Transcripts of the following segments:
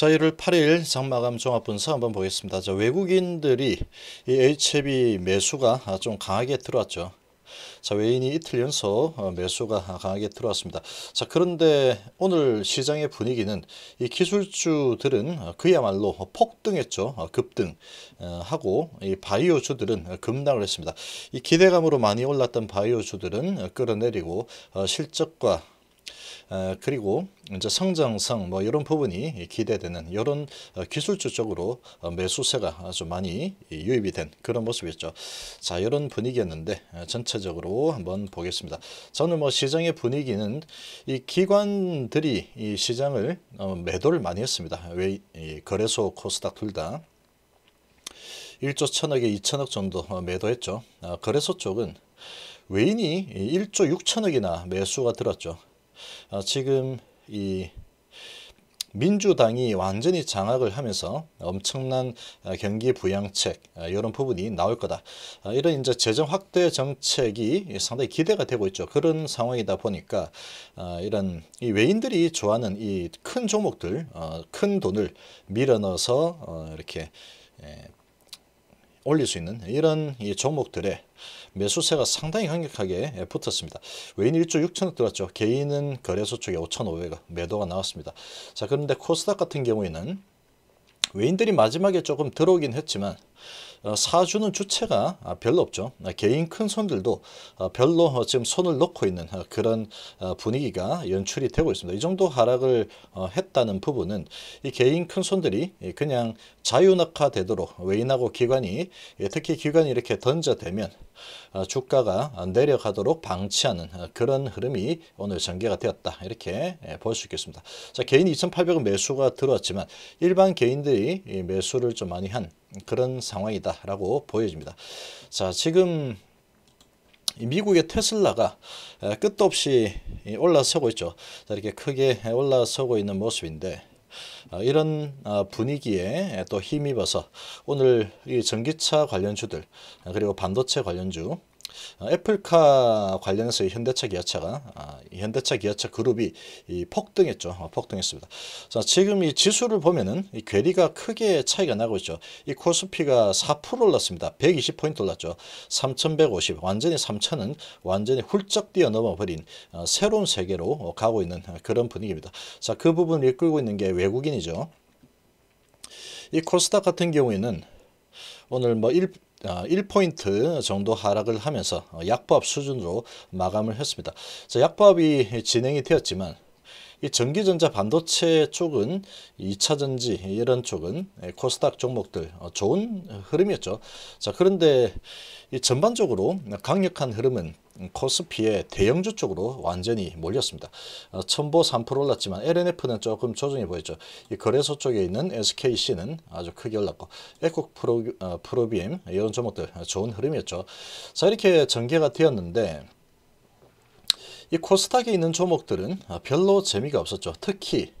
자, 1월 8일 장마감 종합분석 한번 보겠습니다. 자, 외국인들이 이 HB 매수가 좀 강하게 들어왔죠. 자, 외인이 이틀 연속 어, 매수가 강하게 들어왔습니다. 자, 그런데 오늘 시장의 분위기는 이 기술주들은 그야말로 폭등했죠. 어, 급등하고 어, 이 바이오주들은 급락을 했습니다. 이 기대감으로 많이 올랐던 바이오주들은 끌어내리고 실적과 어, 그리고 이제 성장성 뭐 이런 부분이 기대되는 이런 어, 기술주 쪽으로 어, 매수세가 아주 많이 유입이 된 그런 모습이었죠. 자 이런 분위기였는데 전체적으로 한번 보겠습니다. 저는 뭐 시장의 분위기는 이 기관들이 이 시장을 매도를 많이 했습니다. 왜 거래소 코스닥 둘 다. 1조 1천억에 2천억 정도 매도했죠. 아, 거래소 쪽은 외인이 1조 6천억이나 매수가 들었죠. 어, 지금 이 민주당이 완전히 장악을 하면서 엄청난 어, 경기 부양책 어, 이런 부분이 나올 거다. 이런 이제 재정 확대 정책이 상당히 기대가 되고 있죠. 그런 상황이다 보니까 이런 이 외인들이 좋아하는 이 큰 종목들, 큰 돈을 밀어 넣어서 이렇게 예, 올릴 수 있는 이런 이 종목들의 매수세가 상당히 강력하게 붙었습니다. 외인 1조 6천억 들었죠. 개인은 거래소 쪽에 5,500억 매도가 나왔습니다. 자 그런데 코스닥 같은 경우에는 외인들이 마지막에 조금 들어오긴 했지만 어, 사주는 주체가 아, 별로 없죠. 아, 개인 큰 손들도 어, 별로 어, 지금 손을 놓고 있는 그런 분위기가 연출이 되고 있습니다. 이 정도 하락을 했다는 부분은 이 개인 큰 손들이 그냥 자유낙하되도록 외인하고 기관이 예, 특히 기관이 이렇게 던져대면 주가가 내려가도록 방치하는 그런 흐름이 오늘 전개가 되었다 이렇게 예, 볼수 있겠습니다. 자 개인 2 8 0 0원 매수가 들어왔지만 일반 개인들이 매수를 좀 많이 한 그런 상황이다라고 보여집니다. 자, 지금 미국의 테슬라가 끝도 없이 올라서고 있죠. 이렇게 크게 올라서고 있는 모습인데 아, 이런 아, 분위기에 또 힘입어서 오늘 이 전기차 관련주들 아, 그리고 반도체 관련주 어, 애플카 관련해서 현대차 기아차가 아, 현대차 기아차 그룹이 폭등했죠. 아, 폭등했습니다. 자, 지금 이 지수를 보면은 이 괴리가 크게 차이가 나고 있죠. 이 코스피가 4% 올랐습니다. 120포인트 올랐죠. 3150 완전히 3000은 완전히 훌쩍 뛰어넘어 버린 아, 어, 새로운 세계로 가고 있는 그런 분위기입니다. 자, 그 부분을 이끌고 있는 게 외국인이죠. 이 코스닥 같은 경우에는 오늘 뭐 1, 1포인트 아, 정도 하락을 하면서 어, 약보합 수준으로 마감을 했습니다. 그 약보합이 진행이 되었지만 이 전기전자 반도체 쪽은 2차전지 이런 쪽은 코스닥 종목들 어, 좋은 흐름이었죠. 자 그런데 전반적으로 강력한 흐름은 코스피의 대형주 쪽으로 완전히 몰렸습니다. 천보 어, 3% 올랐지만 LNF는 조금 조정해 보였죠. 이 거래소 쪽에 있는 SKC는 아주 크게 올랐고 에콕 프로, 어, 프로비엠 이런 종목들 좋은 흐름이었죠. 자 이렇게 전개가 되었는데 이 코스닥에 있는 종목들은 별로 재미가 없었죠. 특히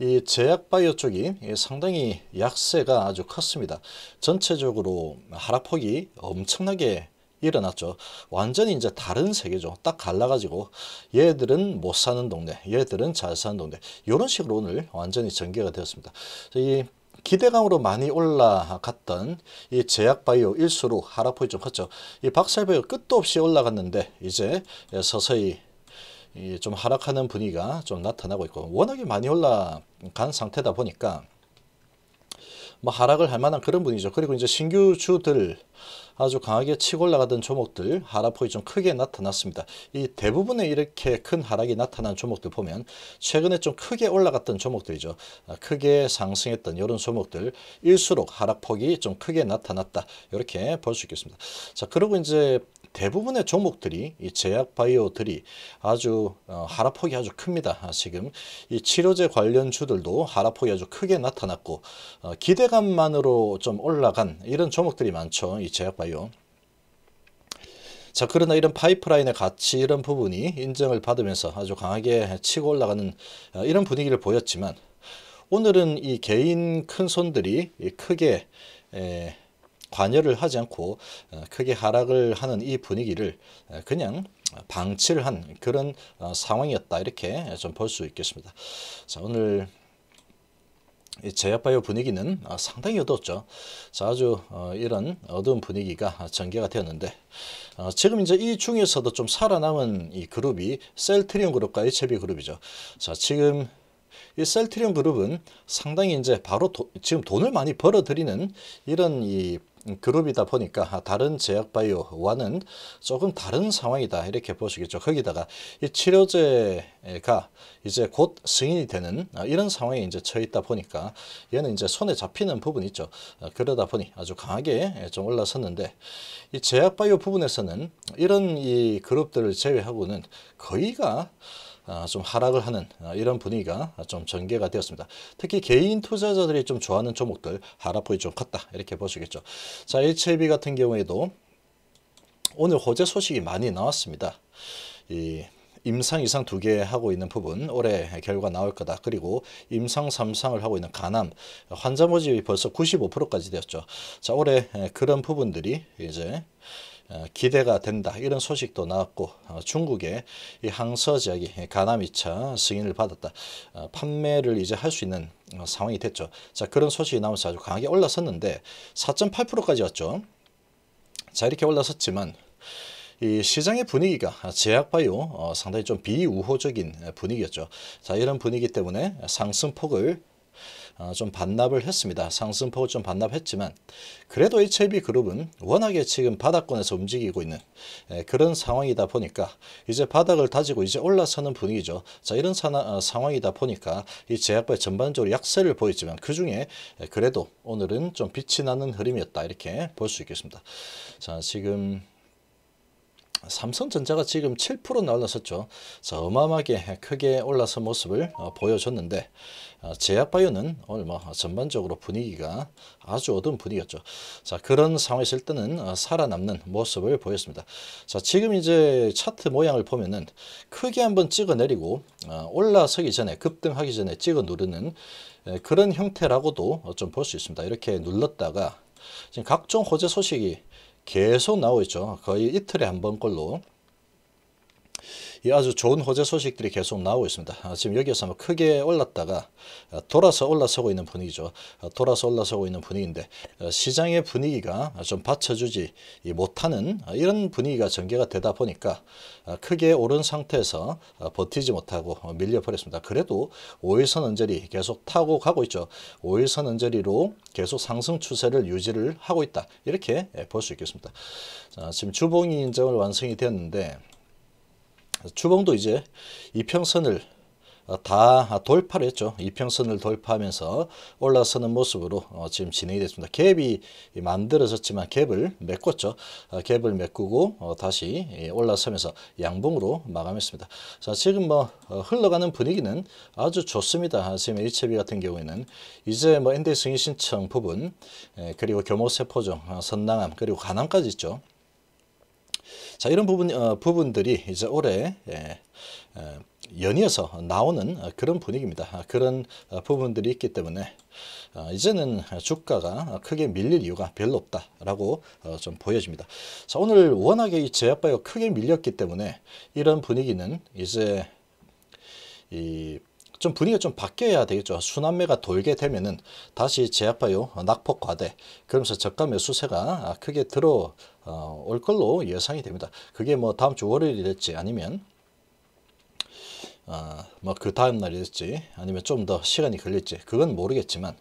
이 제약바이오 쪽이 상당히 약세가 아주 컸습니다. 전체적으로 하락폭이 엄청나게 일어났죠. 완전히 이제 다른 세계죠. 딱 갈라가지고 얘들은 못 사는 동네, 얘들은 잘 사는 동네 이런 식으로 오늘 완전히 전개가 되었습니다. 이 기대감으로 많이 올라갔던 이 제약바이오 일수로 하락폭이 좀 컸죠. 이 박살바이오 끝도 없이 올라갔는데 이제 서서히 좀 하락하는 분위기가 좀 나타나고 있고 워낙에 많이 올라간 상태다 보니까 뭐 하락을 할 만한 그런 분위기죠. 그리고 이제 신규주들 아주 강하게 치고 올라가던 종목들 하락폭이 좀 크게 나타났습니다. 이 대부분의 이렇게 큰 하락이 나타난 종목들 보면 최근에 좀 크게 올라갔던 종목들이죠. 아, 크게 상승했던 이런 종목들 일수록 하락폭이 좀 크게 나타났다. 이렇게 볼 수 있겠습니다. 자 그리고 이제 대부분의 종목들이 이 제약 바이오들이 아주 어, 하락폭이 아주 큽니다. 아, 지금 이 치료제 관련 주들도 하락폭이 아주 크게 나타났고 어, 기대감만으로 좀 올라간 이런 종목들이 많죠. 이 제약 바이오. 자 그러나 이런 파이프라인의 가치 이런 부분이 인정을 받으면서 아주 강하게 치고 올라가는 어, 이런 분위기를 보였지만 오늘은 이 개인 큰 손들이 크게 에, 관여를 하지 않고 어, 크게 하락을 하는 이 분위기를 어, 그냥 방치를 한 그런 어, 상황이었다 이렇게 좀 볼 수 있겠습니다. 자 오늘 제약바이오 분위기는 상당히 어두웠죠. 자, 아주 이런 어두운 분위기가 전개가 되었는데 지금 이제 이 중에서도 좀 살아남은 이 그룹이 셀트리온 그룹과 HB 그룹이죠. 자, 지금 이 셀트리온 그룹은 상당히 이제 바로 도, 지금 돈을 많이 벌어들이는 이런 이 그룹이다 보니까 아, 다른 제약바이오와는 조금 다른 상황이다 이렇게 보시겠죠. 거기다가 이 치료제가 이제 곧 승인이 되는 아, 이런 상황에 이제 처있다 보니까 얘는 이제 손에 잡히는 부분이 있죠. 아, 그러다 보니 아주 강하게 좀 올라섰는데 이 제약바이오 부분에서는 이런 이 그룹들을 제외하고는 거의가 아, 좀 하락을 하는 아, 이런 분위기가 좀 전개가 되었습니다. 특히 개인 투자자들이 좀 좋아하는 종목들 하락폭이 좀 컸다 이렇게 보시겠죠. 자 HAB 같은 경우에도 오늘 호재 소식이 많이 나왔습니다. 이 임상 이상 두 개 하고 있는 부분 올해 결과 나올 거다. 그리고 임상 삼상을 하고 있는 간암 환자 모집이 벌써 95%까지 되었죠. 자 올해 그런 부분들이 이제 어, 기대가 된다 이런 소식도 나왔고 어, 중국의 이 항서지역이 가나미차 승인을 받았다 어, 판매를 이제 할 수 있는 상황이 됐죠 자 그런 소식이 나오면서 아주 강하게 올라섰는데 4.8%까지였죠 자 이렇게 올라섰지만 이 시장의 분위기가 제약바이오 어, 상당히 좀 비우호적인 분위기였죠. 자 이런 분위기 때문에 상승폭을 아, 좀 반납을 했습니다. 상승폭을 좀 반납했지만 그래도 HLB 그룹은 워낙에 지금 바닥권에서 움직이고 있는 예, 그런 상황이다 보니까 이제 바닥을 다지고 이제 올라서는 분위기죠. 자 이런 사나, 어, 상황이다 보니까 이제약의 전반적으로 약세를 보였지만 그중에 예, 그래도 오늘은 좀 빛이 나는 흐름이었다 이렇게 볼 수 있겠습니다. 자 지금 삼성전자가 지금 7% 날라섰죠. 자, 어마어마하게 크게 올라선 모습을 어, 보여줬는데 어, 제약바이오는 오늘 뭐 전반적으로 분위기가 아주 어두운 분위기였죠. 자, 그런 상황에서 일단은 어, 살아남는 모습을 보였습니다. 자, 지금 이제 차트 모양을 보면은 크게 한번 찍어 내리고 올라서기 전에 급등하기 전에 찍어 누르는 그런 형태라고도 좀 볼 수 있습니다. 이렇게 눌렀다가 지금 각종 호재 소식이 계속 나오죠 거의 이틀에 한 번꼴로 이 아주 좋은 호재 소식들이 계속 나오고 있습니다. 아, 지금 여기에서 뭐 크게 올랐다가 아, 돌아서 올라서고 있는 분위기죠. 아, 돌아서 올라서고 있는 분위기인데 시장의 분위기가 좀 받쳐주지 못하는 이런 분위기가 전개가 되다 보니까 크게 오른 상태에서 버티지 못하고 어, 밀려버렸습니다. 그래도 5일선 언저리 계속 타고 가고 있죠. 5일선 언저리로 계속 상승 추세를 유지를 하고 있다. 이렇게 예, 볼수 있겠습니다. 지금 주봉이 인정을 완성이 되었는데 주봉도 이제 이평선을 어, 다 돌파를 했죠. 이평선을 돌파하면서 올라서는 모습으로 어, 지금 진행이 됐습니다. 갭이 만들어졌지만 갭을 메꿨죠. 어, 갭을 메꾸고 다시 올라서면서 양봉으로 마감했습니다. 자, 지금 뭐 흘러가는 분위기는 아주 좋습니다. 지금 HB 같은 경우에는 이제 뭐 엔데 승인 신청 부분 그리고 교모세포종, 선낭암 그리고 간암까지 있죠. 자 이런 부분 어, 부분들이 이제 올해 예, 예, 연이어서 나오는 그런 분위기입니다. 그런 어, 부분들이 있기 때문에 어, 이제는 주가가 크게 밀릴 이유가 별로 없다라고 좀 보여집니다. 자, 오늘 워낙에 이 제약바이오 크게 밀렸기 때문에 이런 분위기는 이제 이좀 분위기가 좀 바뀌어야 되겠죠. 순환매가 돌게 되면은 다시 제약바이오 낙폭과대 그러면서 저가 매수세가 크게 들어 어, 올 걸로 예상이 됩니다. 그게 뭐 다음 주 월요일이 될지 아니면 어, 뭐그 다음 날이 될지 아니면 좀 더 시간이 걸릴지 그건 모르겠지만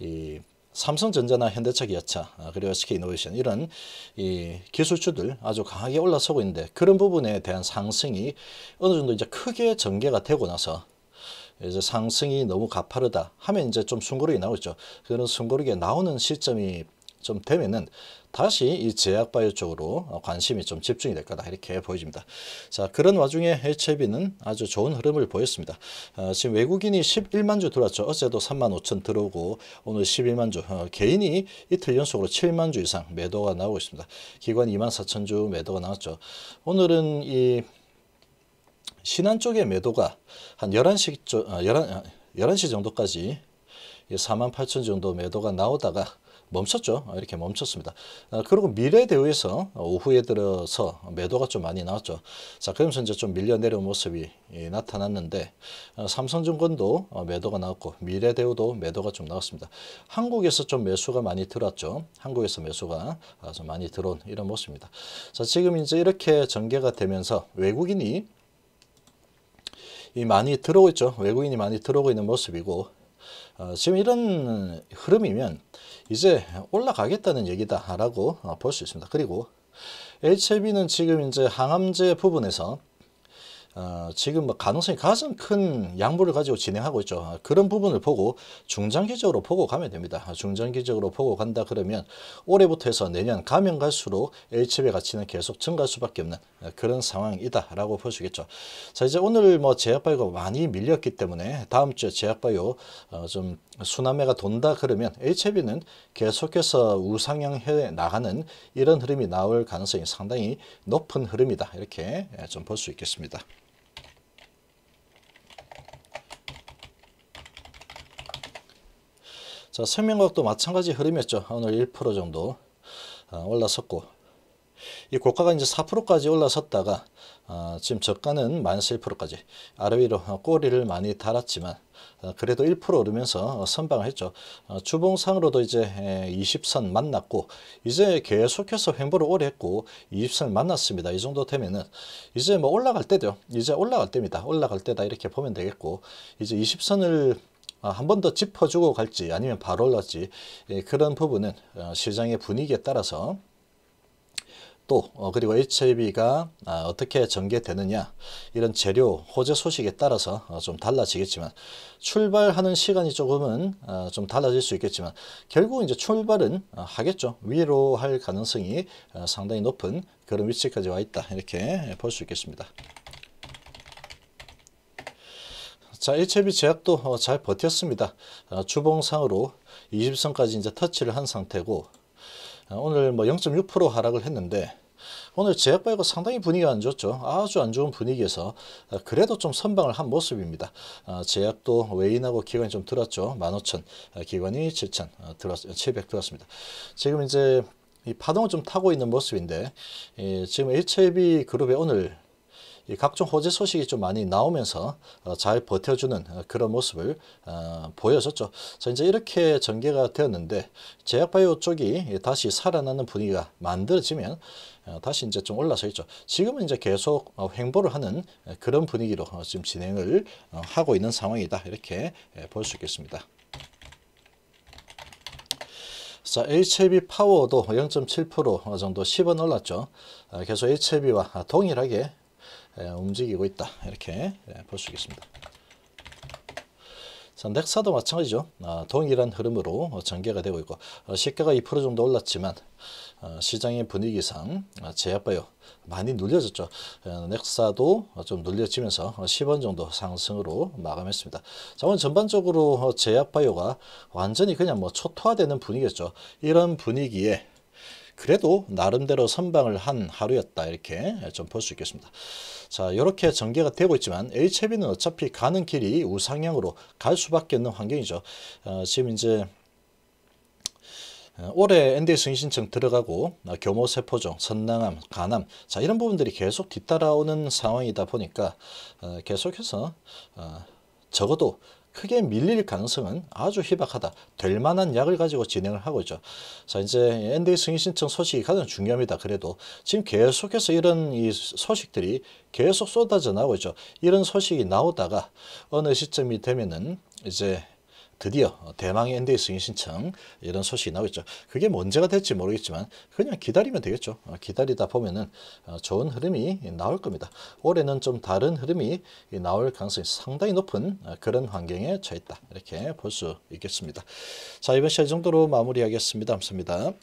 이 삼성전자나 현대차, 기아차, 어, 그리고 SK 이노베이션 이런 이 기술주들 아주 강하게 올라서고 있는데 그런 부분에 대한 상승이 어느 정도 이제 크게 전개가 되고 나서 이제 상승이 너무 가파르다 하면 이제 좀 숨고르기 나오죠. 그런 숨고르기 나오는 시점이 좀 되면은 다시 이 제약바이오 쪽으로 어, 관심이 좀 집중이 될 거다 이렇게 보여집니다. 자 그런 와중에 HLB는 아주 좋은 흐름을 보였습니다. 어, 지금 외국인이 11만 주 들어왔죠. 어제도 3만 5천 들어오고 오늘 11만 주 어, 개인이 이틀 연속으로 7만 주 이상 매도가 나오고 있습니다. 기관 2만 4천 주 매도가 나왔죠. 오늘은 이 신안 쪽의 매도가 한 11시, 11, 11시 정도까지 4만 8천 정도 매도가 나오다가 멈췄죠. 이렇게 멈췄습니다. 아, 그리고 미래 대우에서 오후에 들어서 매도가 좀 많이 나왔죠. 자, 그러면서 이제 좀 밀려 내려온 모습이 예, 나타났는데 아, 삼성증권도 어, 매도가 나왔고 미래 대우도 매도가 좀 나왔습니다. 한국에서 좀 매수가 많이 들어왔죠. 한국에서 매수가 아, 좀 많이 들어온 이런 모습입니다. 자, 지금 이제 이렇게 전개가 되면서 외국인이 이 많이 들어오고 있죠. 외국인이 많이 들어오고 있는 모습이고 어, 지금 이런 흐름이면 이제 올라가겠다는 얘기다라고 어, 볼수 있습니다. 그리고 HIV는 지금 이제 항암제 부분에서 어, 지금 뭐 가능성이 가장 큰 양보를 가지고 진행하고 있죠. 그런 부분을 보고 중장기적으로 보고 가면 됩니다. 중장기적으로 보고 간다 그러면 올해부터 해서 내년 가면 갈수록 H집의 가치는 계속 증가할 수밖에 없는 어, 그런 상황이다라고 볼 수 있겠죠. 자 이제 오늘 뭐 제약바이오가 많이 밀렸기 때문에 다음 주에 제약바이오 어, 좀 순환매가 돈다 그러면 HB는 계속해서 우상향해 나가는 이런 흐름이 나올 가능성이 상당히 높은 흐름이다 이렇게 예, 좀볼 수 있겠습니다. 자, 생명과학도 마찬가지 흐름이었죠. 오늘 1% 정도 아, 올라섰고 이 고가가 이제 4%까지 올라섰다가 어, 지금 저가는 마이너스 1%까지 아래위로 어, 꼬리를 많이 달았지만 어, 그래도 1% 오르면서 어, 선방을 했죠. 어, 주봉상으로도 이제 에, 20선 만났고 이제 계속해서 횡보를 오래 했고 20선 만났습니다. 이 정도 되면은 이제 뭐 올라갈 때죠. 이제 올라갈 때입니다. 올라갈 때다 이렇게 보면 되겠고 이제 20선을 어, 한번 더 짚어주고 갈지 아니면 바로 올랐지 예, 그런 부분은 어, 시장의 분위기에 따라서 또 어, 그리고 HIV가 아, 어떻게 전개되느냐 이런 재료 호재 소식에 따라서 좀 달라지겠지만 출발하는 시간이 조금은 좀 달라질 수 있겠지만 결국 은 이제 출발은 하겠죠 위로 할 가능성이 상당히 높은 그런 위치까지 와 있다 이렇게 볼 수 있겠습니다. 자, h 채 b 제약도 어, 잘 버텼습니다. 주봉상으로 어, 20선까지 이제 터치를 한 상태고 어, 오늘 뭐 0.6% 하락을 했는데 오늘 제약 바이가 상당히 분위기가 안 좋죠. 아주 안 좋은 분위기에서 그래도 좀 선방을 한 모습입니다. 제약도 외인하고 기관이 좀 들었죠. 15,000, 기관이 7,000, 들었, 700 들었습니다. 지금 이제 이 파동을 좀 타고 있는 모습인데 지금 HLB 그룹의 오늘 이 각종 호재 소식이 좀 많이 나오면서 어, 잘 버텨주는 어, 그런 모습을 어, 보여줬죠. 자 이제 이렇게 전개가 되었는데 제약바이오 쪽이 다시 살아나는 분위기가 만들어지면 다시 이제 좀 올라서 있죠. 지금은 이제 계속 횡보를 하는 그런 분위기로 지금 진행을 하고 있는 상황이다. 이렇게 예, 볼수 있겠습니다. 자, HLB 파워도 0.7% 정도 10원 올랐죠. 계속 HLB와 동일하게 예, 움직이고 있다 이렇게 예, 볼수있습니다 자, 넥사도 마찬가지죠. 아, 동일한 흐름으로 어, 전개가 되고 있고 시가가 어, 2% 정도 올랐지만 어, 시장의 분위기상 아, 제약바이 많이 눌려졌죠. 예, 넥사도 좀 눌려지면서 10원 정도 상승으로 마감했습니다. 자, 오늘 전반적으로 제약바이오가 완전히 그냥 뭐 초토화되는 분위기였죠. 이런 분위기에 그래도 나름대로 선방을 한 하루였다 이렇게 좀 볼 수 있겠습니다. 자 이렇게 전개가 되고 있지만 HB는 어차피 가는 길이 우상향으로 갈 수밖에 없는 환경이죠. 어, 지금 이제 어, 올해 NDA 승인신청 들어가고 어, 교모 세포종, 선낭암, 간암 자 이런 부분들이 계속 뒤따라오는 상황이다 보니까 어, 계속해서 어, 적어도 크게 밀릴 가능성은 아주 희박하다. 될 만한 약을 가지고 진행을 하고 있죠. 자 이제 NDA 승인 신청 소식이 가장 중요합니다. 그래도 지금 계속해서 이런 이 소식들이 계속 쏟아져 나오고 있죠. 이런 소식이 나오다가 어느 시점이 되면은 이제 드디어 대망의 엔 d a 승인 신청 이런 소식이 나오겠죠. 그게 언제가 될지 모르겠지만 그냥 기다리면 되겠죠. 어, 기다리다 보면은 어, 좋은 흐름이 나올 겁니다. 올해는 좀 다른 흐름이 나올 가능성이 상당히 높은 어, 그런 환경에 처했다. 이렇게 볼 수 있겠습니다. 자 이번 시간 정도로 마무리하겠습니다. 감사합니다.